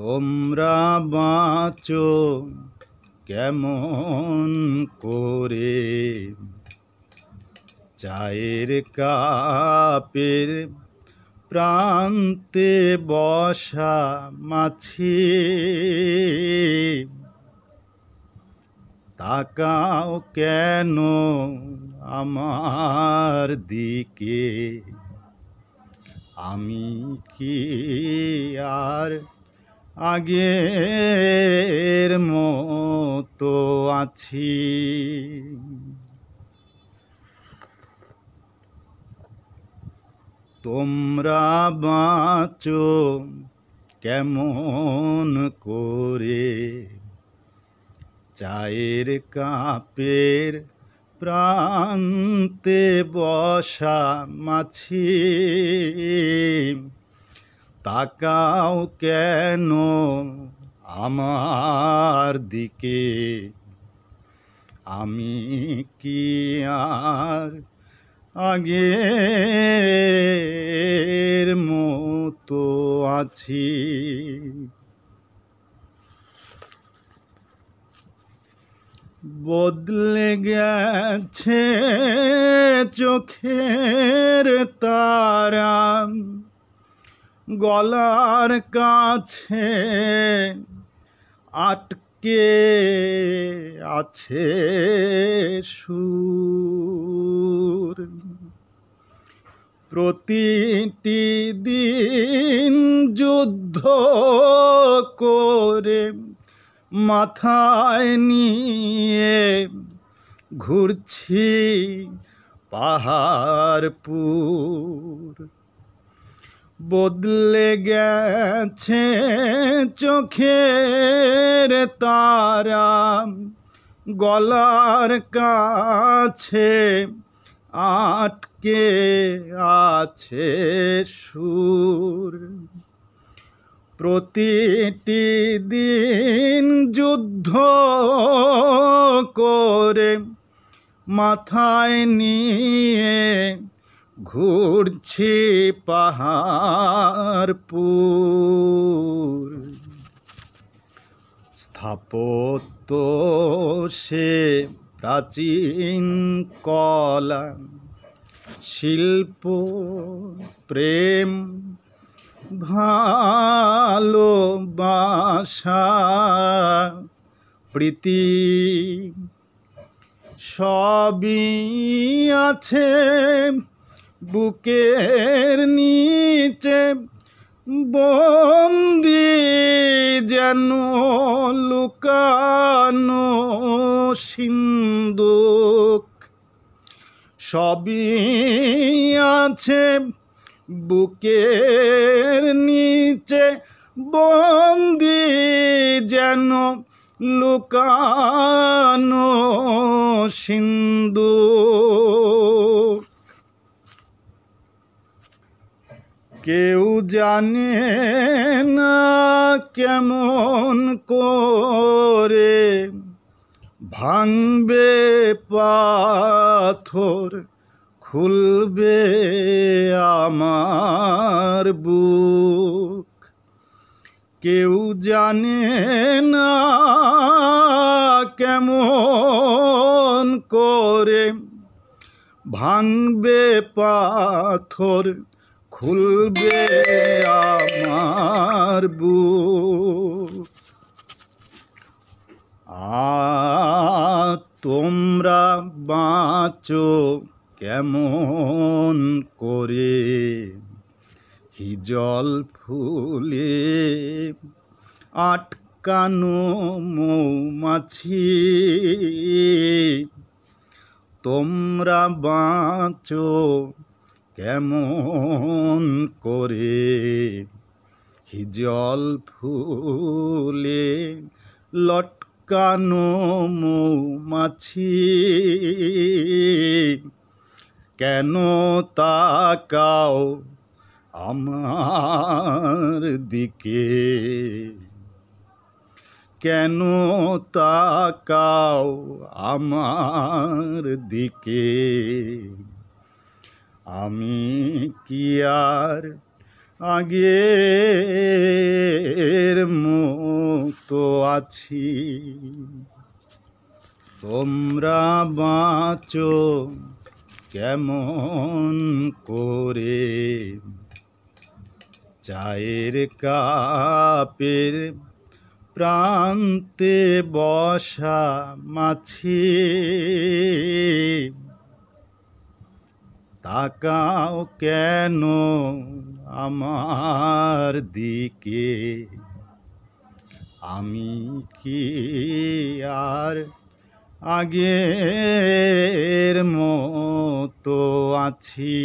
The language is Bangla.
তোমরা বাঁচো কেমন করে চায়ের কাপের প্রান্তে বসা মাছি তাকাও কেন আমার দিকে আমি কি আর আগের মতো আছি তোমরা বাঁচো কেমন করে চায়ের কাপের প্রান্তে বসা মাছি তাকাও কেন আমার দিকে আমি কি আর আগে মতো আছি বদলে গেছে চোখের তারা গলার কাছে আটকে আছে সুর প্রতিটি দিন যুদ্ধ করে মাথায় নিয়ে ঘুরছি পাহাড়পুর বদলে গেছে চোখের তারা গলার কাছে আটকে আছে সুর প্রতিটি দিন যুদ্ধ করে মাথায় নিয়ে ঘুরছে পাহাড়পুর স্থাপত্য সে প্রাচীন কলা শিল্প প্রেম ভালোবাসা প্রীতি সবই আছে বুকের নিচে বন্দি যেন লুকানো সিন্দুক সবই আছে বুকের নিচে বন্দি যেন লুকানো সিন্দু কেউ জানে না কেমন করে ভাঙবে পাথর খুলবে আমার বুক কেউ জানে না কেমন করে ভাঙবে পাথর খুলবে আমার বু আ তোমরা বাঁচো কেমন করে হিজল ফুলে আটকানো মৌমাছি তোমরা বাঁচো কেমন করে হিজল ফুলে লটকানো মৌমাছি কেন তাকাও আমার দিকে কেন তাকাও আমার দিকে আমি কি আর আগের মতো আছি তোমরা বাঁচো কেমন করে চায়ের কাপের প্রান্তে বসা মাছি তাকাও কেন আমার দিকে আমি কি আর আগের মতো আছি